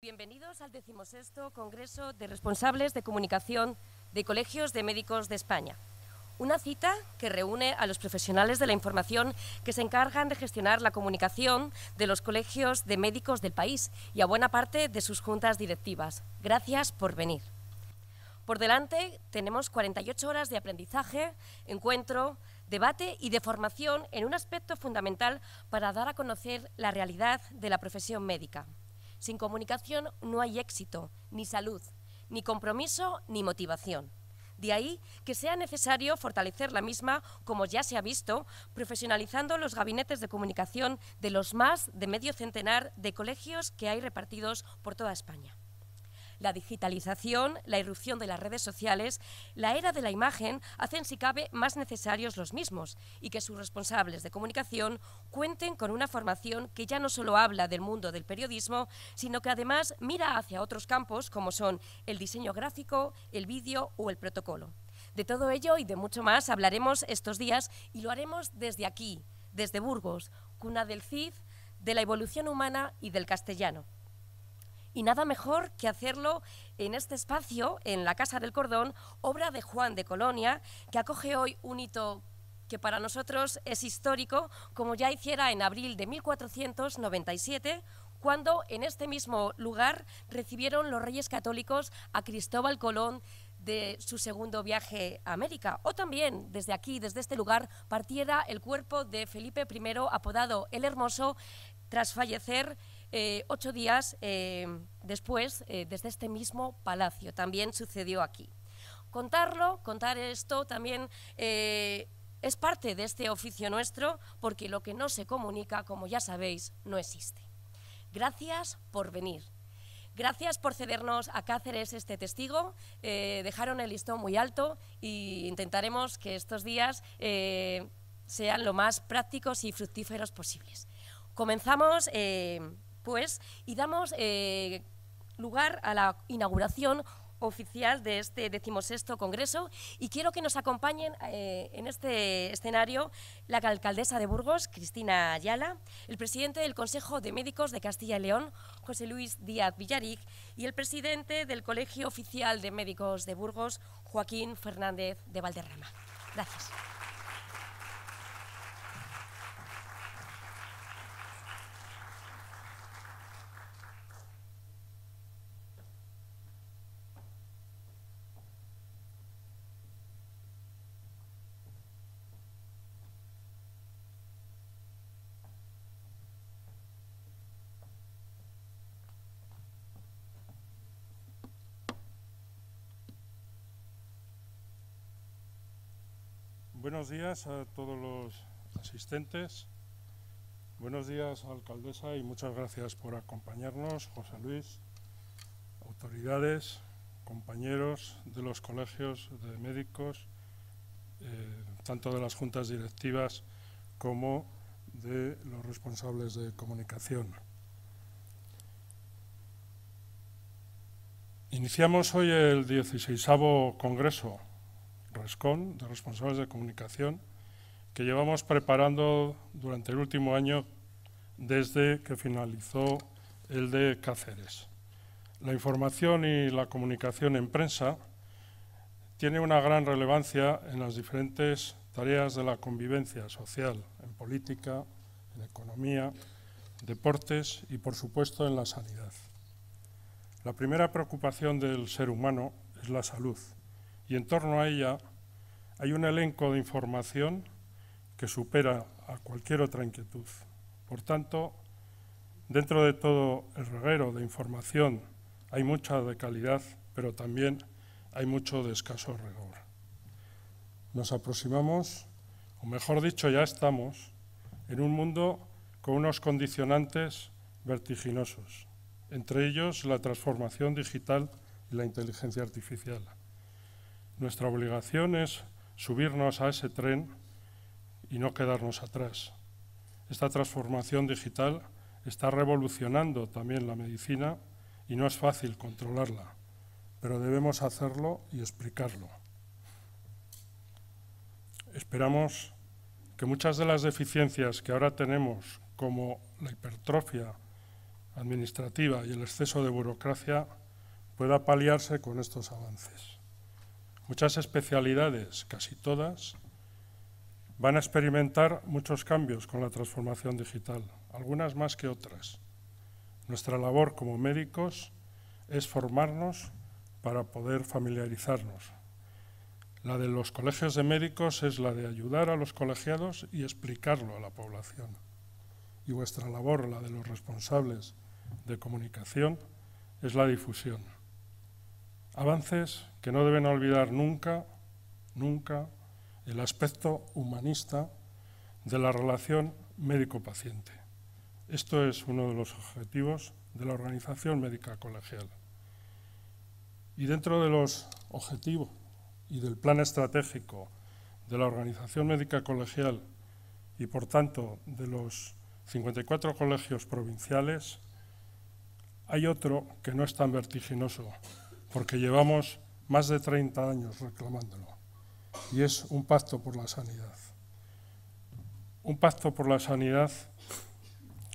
Bienvenidos al decimosexto Congreso de Responsables de Comunicación de Colegios de Médicos de España. Una cita que reúne a los profesionales de la información que se encargan de gestionar la comunicación de los colegios de médicos del país y a buena parte de sus juntas directivas. Gracias por venir. Por delante tenemos 48 horas de aprendizaje, encuentro, debate y de formación en un aspecto fundamental para dar a conocer la realidad de la profesión médica. Sin comunicación no hay éxito, ni salud, ni compromiso, ni motivación. De ahí que sea necesario fortalecer la misma, como ya se ha visto, profesionalizando los gabinetes de comunicación de los más de medio centenar de colegios que hay repartidos por toda España. La digitalización, la irrupción de las redes sociales, la era de la imagen hacen, si cabe, más necesarios los mismos y que sus responsables de comunicación cuenten con una formación que ya no solo habla del mundo del periodismo, sino que además mira hacia otros campos como son el diseño gráfico, el vídeo o el protocolo. De todo ello y de mucho más hablaremos estos días y lo haremos desde aquí, desde Burgos, cuna del CID, de la evolución humana y del castellano. Y nada mejor que hacerlo en este espacio, en la Casa del Cordón, obra de Juan de Colonia, que acoge hoy un hito que para nosotros es histórico, como ya hiciera en abril de 1497, cuando en este mismo lugar recibieron los reyes católicos a Cristóbal Colón de su segundo viaje a América. O también desde aquí, desde este lugar, partiera el cuerpo de Felipe I, apodado el Hermoso, tras fallecer eh, ocho días eh, después, eh, desde este mismo palacio, también sucedió aquí. Contarlo, contar esto también es parte de este oficio nuestro, porque lo que no se comunica, como ya sabéis, no existe. Gracias por venir. Gracias por cedernos a Cáceres este testigo. dejaron el listón muy alto e intentaremos que estos días sean lo más prácticos y fructíferos posibles. Comenzamos y damos eh, lugar a la inauguración oficial de este decimosexto congreso y quiero que nos acompañen eh, en este escenario la alcaldesa de Burgos, Cristina Ayala, el presidente del Consejo de Médicos de Castilla y León, José Luis Díaz Villaric, y el presidente del Colegio Oficial de Médicos de Burgos, Joaquín Fernández de Valderrama. Gracias. Buenos días a todos los asistentes. Buenos días, alcaldesa, y muchas gracias por acompañarnos, José Luis, autoridades, compañeros de los colegios de médicos, eh, tanto de las juntas directivas como de los responsables de comunicación. Iniciamos hoy el 16 Congreso RESCON, de responsables de comunicación, que llevamos preparando durante el último año desde que finalizó el de Cáceres. La información y la comunicación en prensa tiene una gran relevancia en las diferentes tareas de la convivencia social, en política, en economía, deportes y, por supuesto, en la sanidad. La primera preocupación del ser humano es la salud y en torno a ella hay un elenco de información que supera a cualquier otra inquietud. Por tanto, dentro de todo el reguero de información hay mucha de calidad, pero también hay mucho de escaso rigor. Nos aproximamos, o mejor dicho, ya estamos, en un mundo con unos condicionantes vertiginosos, entre ellos la transformación digital y la inteligencia artificial. Nuestra obligación es subirnos a ese tren y no quedarnos atrás. Esta transformación digital está revolucionando también la medicina y no es fácil controlarla, pero debemos hacerlo y explicarlo. Esperamos que muchas de las deficiencias que ahora tenemos, como la hipertrofia administrativa y el exceso de burocracia, pueda paliarse con estos avances. Muchas especialidades, casi todas, van a experimentar muchos cambios con la transformación digital, algunas más que otras. Nuestra labor como médicos es formarnos para poder familiarizarnos. La de los colegios de médicos es la de ayudar a los colegiados y explicarlo a la población. Y vuestra labor, la de los responsables de comunicación, es la difusión. Avances que no deben olvidar nunca, nunca, el aspecto humanista de la relación médico-paciente. Esto es uno de los objetivos de la organización médica colegial. Y dentro de los objetivos y del plan estratégico de la organización médica colegial y, por tanto, de los 54 colegios provinciales, hay otro que no es tan vertiginoso, porque llevamos más de 30 años reclamándolo. Y es un pacto por la sanidad. Un pacto por la sanidad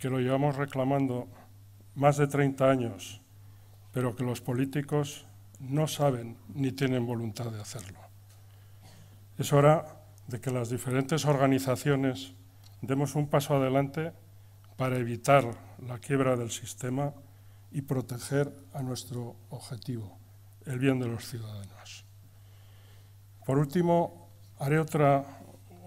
que lo llevamos reclamando más de 30 años, pero que los políticos no saben ni tienen voluntad de hacerlo. Es hora de que las diferentes organizaciones demos un paso adelante para evitar la quiebra del sistema y proteger a nuestro objetivo, el bien de los ciudadanos. Por último, haré otra,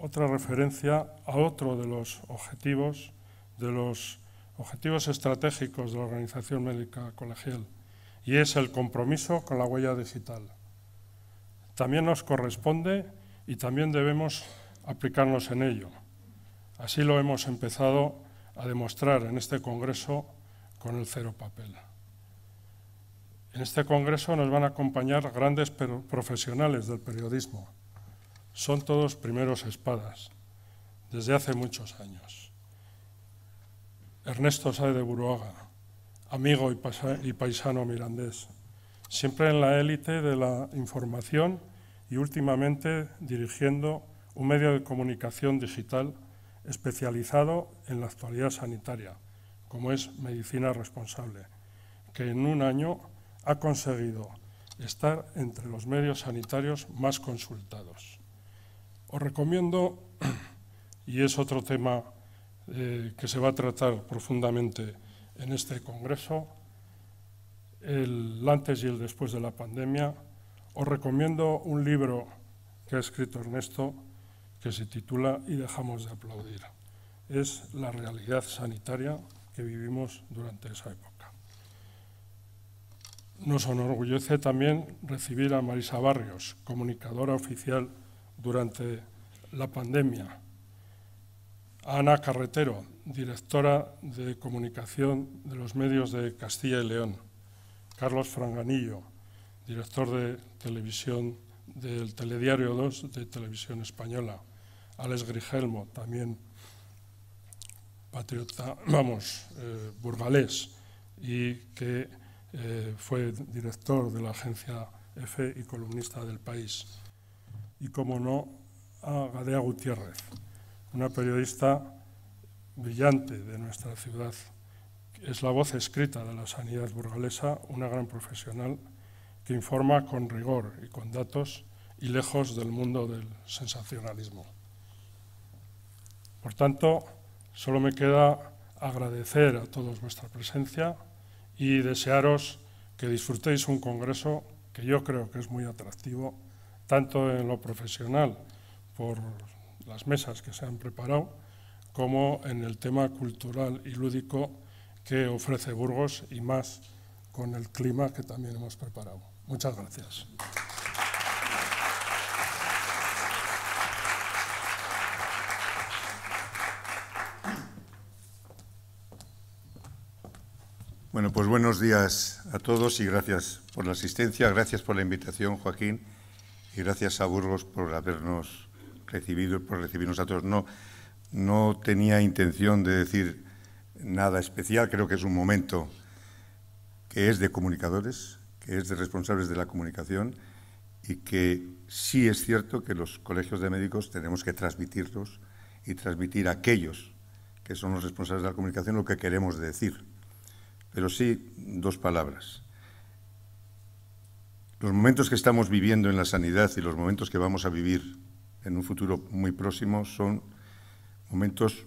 otra referencia a otro de los objetivos, de los objetivos estratégicos de la Organización Médica Colegial, y es el compromiso con la huella digital. También nos corresponde y también debemos aplicarnos en ello. Así lo hemos empezado a demostrar en este Congreso con el cero papel. En este congreso nos van a acompañar grandes profesionales del periodismo. Son todos primeros espadas, desde hace muchos años. Ernesto Sae de Buruaga, amigo y paisano mirandés, siempre en la élite de la información y últimamente dirigiendo un medio de comunicación digital especializado en la actualidad sanitaria, como es Medicina Responsable, que en un año ha conseguido estar entre los medios sanitarios más consultados. Os recomiendo, y es otro tema eh, que se va a tratar profundamente en este Congreso, el antes y el después de la pandemia, os recomiendo un libro que ha escrito Ernesto que se titula Y dejamos de aplaudir. Es la realidad sanitaria que vivimos durante esa época nos enorgullece también recibir a Marisa Barrios, comunicadora oficial durante la pandemia, Ana Carretero, directora de comunicación de los medios de Castilla y León, Carlos Franganillo, director de televisión del Telediario 2 de Televisión Española, Alex Grigelmo, también patriota, vamos, eh, burbalés y que eh, fue director de la agencia EFE y columnista del país. Y como no, a Gadea Gutiérrez, una periodista brillante de nuestra ciudad. Es la voz escrita de la sanidad burgalesa, una gran profesional que informa con rigor y con datos y lejos del mundo del sensacionalismo. Por tanto, solo me queda agradecer a todos vuestra presencia y desearos que disfrutéis un congreso que yo creo que es muy atractivo, tanto en lo profesional, por las mesas que se han preparado, como en el tema cultural y lúdico que ofrece Burgos y más con el clima que también hemos preparado. Muchas gracias. Pues buenos días a todos y gracias por la asistencia, gracias por la invitación, Joaquín, y gracias a Burgos por habernos recibido, por recibirnos a todos. No, no tenía intención de decir nada especial, creo que es un momento que es de comunicadores, que es de responsables de la comunicación y que sí es cierto que los colegios de médicos tenemos que transmitirlos y transmitir a aquellos que son los responsables de la comunicación lo que queremos decir pero sí dos palabras. Los momentos que estamos viviendo en la sanidad y los momentos que vamos a vivir en un futuro muy próximo son momentos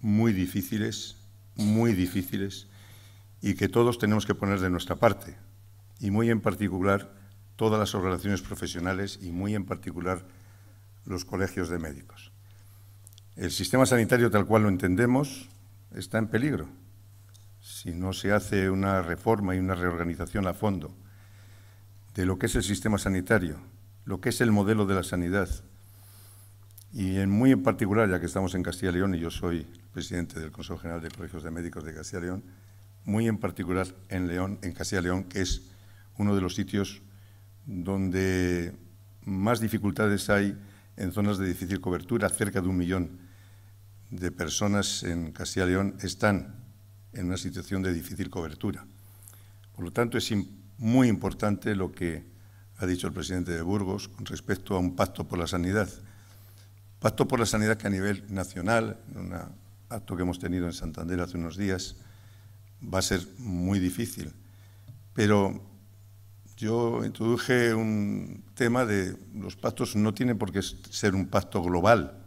muy difíciles, muy difíciles, y que todos tenemos que poner de nuestra parte, y muy en particular todas las organizaciones profesionales y muy en particular los colegios de médicos. El sistema sanitario tal cual lo entendemos está en peligro si no se hace una reforma y una reorganización a fondo de lo que es el sistema sanitario, lo que es el modelo de la sanidad, y en muy en particular, ya que estamos en Castilla y León, y yo soy presidente del Consejo General de Colegios de Médicos de Castilla y León, muy en particular en León, en Castilla y León, que es uno de los sitios donde más dificultades hay en zonas de difícil cobertura, cerca de un millón de personas en Castilla y León están en una situación de difícil cobertura. Por lo tanto, es muy importante lo que ha dicho el presidente de Burgos con respecto a un pacto por la sanidad. Pacto por la sanidad que a nivel nacional, en un acto que hemos tenido en Santander hace unos días, va a ser muy difícil. Pero yo introduje un tema de los pactos no tiene por qué ser un pacto global,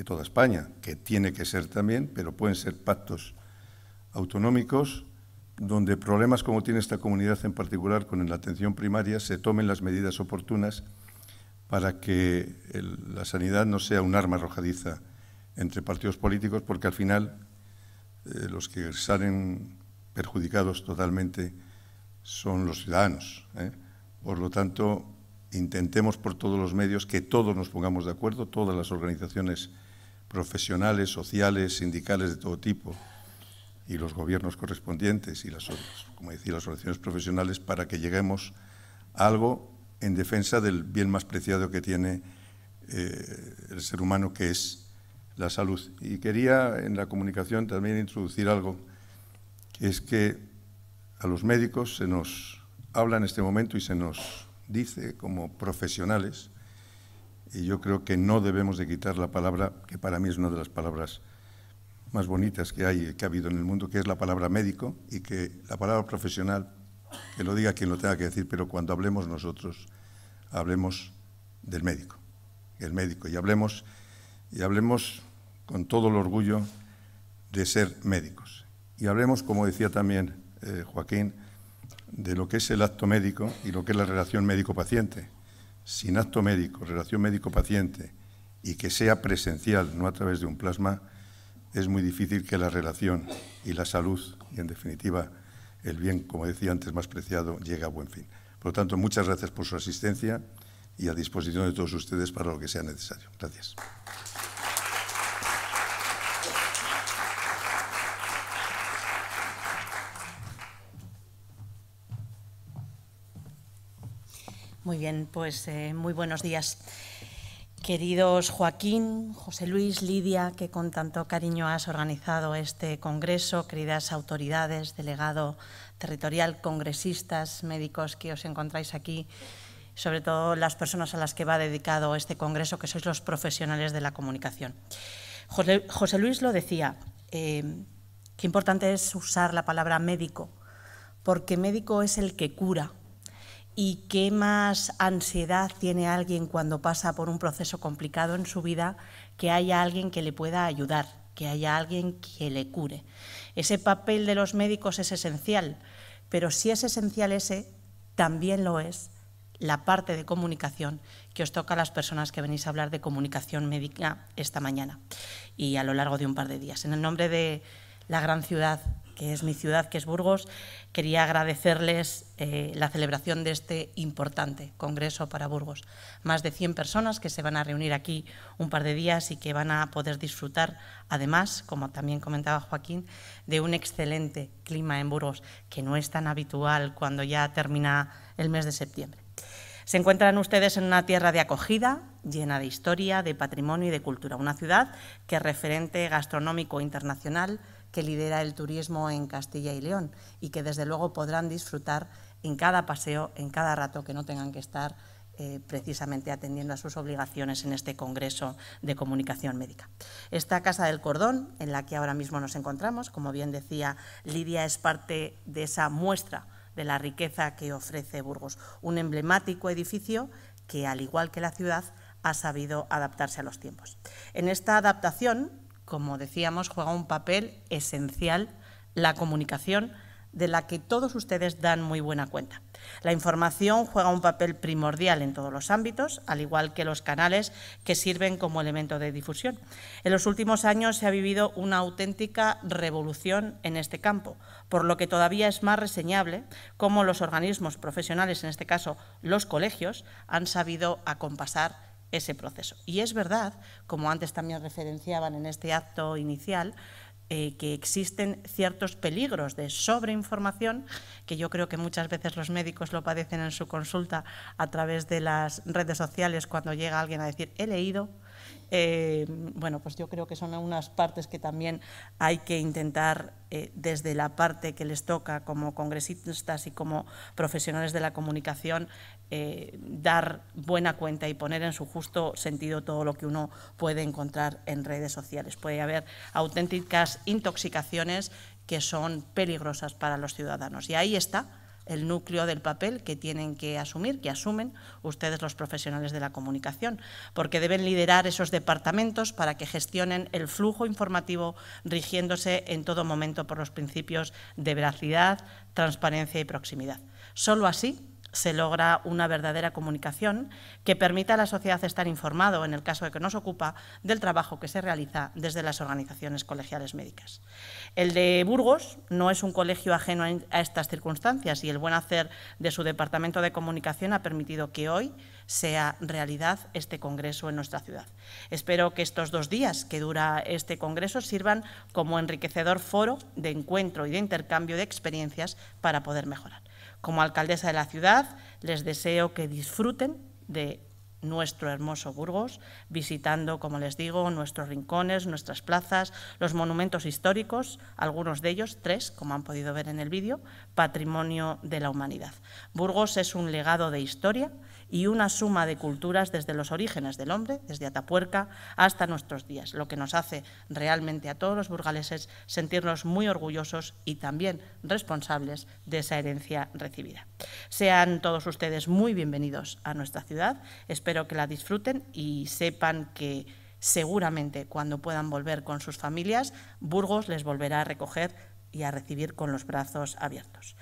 de toda España, que tiene que ser también, pero pueden ser pactos autonómicos donde problemas como tiene esta comunidad en particular con la atención primaria se tomen las medidas oportunas para que la sanidad no sea un arma arrojadiza entre partidos políticos, porque al final eh, los que salen perjudicados totalmente son los ciudadanos. ¿eh? Por lo tanto, intentemos por todos los medios que todos nos pongamos de acuerdo, todas las organizaciones profesionales, sociales, sindicales de todo tipo y los gobiernos correspondientes y las, como decía, las organizaciones profesionales para que lleguemos a algo en defensa del bien más preciado que tiene eh, el ser humano, que es la salud. Y quería en la comunicación también introducir algo, que es que a los médicos se nos habla en este momento y se nos dice como profesionales y yo creo que no debemos de quitar la palabra, que para mí es una de las palabras más bonitas que, hay, que ha habido en el mundo, que es la palabra médico y que la palabra profesional, que lo diga quien lo tenga que decir, pero cuando hablemos nosotros, hablemos del médico, el médico, y hablemos, y hablemos con todo el orgullo de ser médicos. Y hablemos, como decía también eh, Joaquín, de lo que es el acto médico y lo que es la relación médico-paciente sin acto médico, relación médico-paciente, y que sea presencial, no a través de un plasma, es muy difícil que la relación y la salud, y en definitiva el bien, como decía antes, más preciado, llegue a buen fin. Por lo tanto, muchas gracias por su asistencia y a disposición de todos ustedes para lo que sea necesario. Gracias. Muy bien, pues eh, muy buenos días. Queridos Joaquín, José Luis, Lidia, que con tanto cariño has organizado este congreso, queridas autoridades, delegado territorial, congresistas, médicos que os encontráis aquí, sobre todo las personas a las que va dedicado este congreso, que sois los profesionales de la comunicación. José, Luis lo decía, eh, qué importante es usar la palabra médico, porque médico es el que cura, y qué más ansiedad tiene alguien cuando pasa por un proceso complicado en su vida que haya alguien que le pueda ayudar, que haya alguien que le cure. Ese papel de los médicos es esencial, pero si es esencial ese, también lo es la parte de comunicación que os toca a las personas que venís a hablar de comunicación médica esta mañana y a lo largo de un par de días. En el nombre de la gran ciudad que es mi ciudad, que es Burgos, quería agradecerles eh, la celebración de este importante Congreso para Burgos. Más de 100 personas que se van a reunir aquí un par de días y que van a poder disfrutar, además, como también comentaba Joaquín, de un excelente clima en Burgos, que no es tan habitual cuando ya termina el mes de septiembre. Se encuentran ustedes en una tierra de acogida, llena de historia, de patrimonio y de cultura, una ciudad que es referente gastronómico internacional, que lidera el turismo en Castilla y León y que desde luego podrán disfrutar en cada paseo, en cada rato que no tengan que estar eh, precisamente atendiendo a sus obligaciones en este Congreso de Comunicación Médica. Esta Casa del Cordón, en la que ahora mismo nos encontramos, como bien decía Lidia, es parte de esa muestra de la riqueza que ofrece Burgos, un emblemático edificio que, al igual que la ciudad, ha sabido adaptarse a los tiempos. En esta adaptación, como decíamos, juega un papel esencial la comunicación de la que todos ustedes dan muy buena cuenta. La información juega un papel primordial en todos los ámbitos, al igual que los canales que sirven como elemento de difusión. En los últimos años se ha vivido una auténtica revolución en este campo, por lo que todavía es más reseñable cómo los organismos profesionales, en este caso los colegios, han sabido acompasar ese proceso. Y es verdad, como antes también referenciaban en este acto inicial, eh, que existen ciertos peligros de sobreinformación, que yo creo que muchas veces los médicos lo padecen en su consulta a través de las redes sociales cuando llega alguien a decir he leído, eh, bueno, pues yo creo que son unas partes que también hay que intentar eh, desde la parte que les toca como congresistas y como profesionales de la comunicación eh, dar buena cuenta y poner en su justo sentido todo lo que uno puede encontrar en redes sociales. Puede haber auténticas intoxicaciones que son peligrosas para los ciudadanos y ahí está el núcleo del papel que tienen que asumir, que asumen ustedes los profesionales de la comunicación, porque deben liderar esos departamentos para que gestionen el flujo informativo rigiéndose en todo momento por los principios de veracidad, transparencia y proximidad. Solo así se logra una verdadera comunicación que permita a la sociedad estar informado, en el caso de que nos ocupa, del trabajo que se realiza desde las organizaciones colegiales médicas. El de Burgos no es un colegio ajeno a estas circunstancias y el buen hacer de su Departamento de Comunicación ha permitido que hoy sea realidad este congreso en nuestra ciudad. Espero que estos dos días que dura este congreso sirvan como enriquecedor foro de encuentro y de intercambio de experiencias para poder mejorar. Como alcaldesa de la ciudad, les deseo que disfruten de nuestro hermoso Burgos, visitando, como les digo, nuestros rincones, nuestras plazas, los monumentos históricos, algunos de ellos, tres, como han podido ver en el vídeo, patrimonio de la humanidad. Burgos es un legado de historia, y una suma de culturas desde los orígenes del hombre, desde Atapuerca hasta nuestros días, lo que nos hace realmente a todos los burgaleses sentirnos muy orgullosos y también responsables de esa herencia recibida. Sean todos ustedes muy bienvenidos a nuestra ciudad, espero que la disfruten y sepan que seguramente cuando puedan volver con sus familias, Burgos les volverá a recoger y a recibir con los brazos abiertos.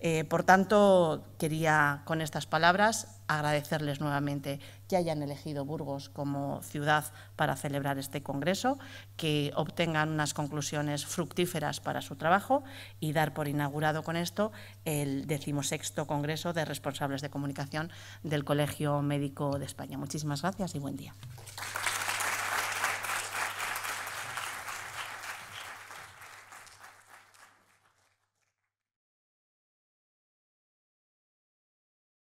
Eh, por tanto, quería con estas palabras agradecerles nuevamente que hayan elegido Burgos como ciudad para celebrar este Congreso, que obtengan unas conclusiones fructíferas para su trabajo y dar por inaugurado con esto el decimosexto Congreso de Responsables de Comunicación del Colegio Médico de España. Muchísimas gracias y buen día.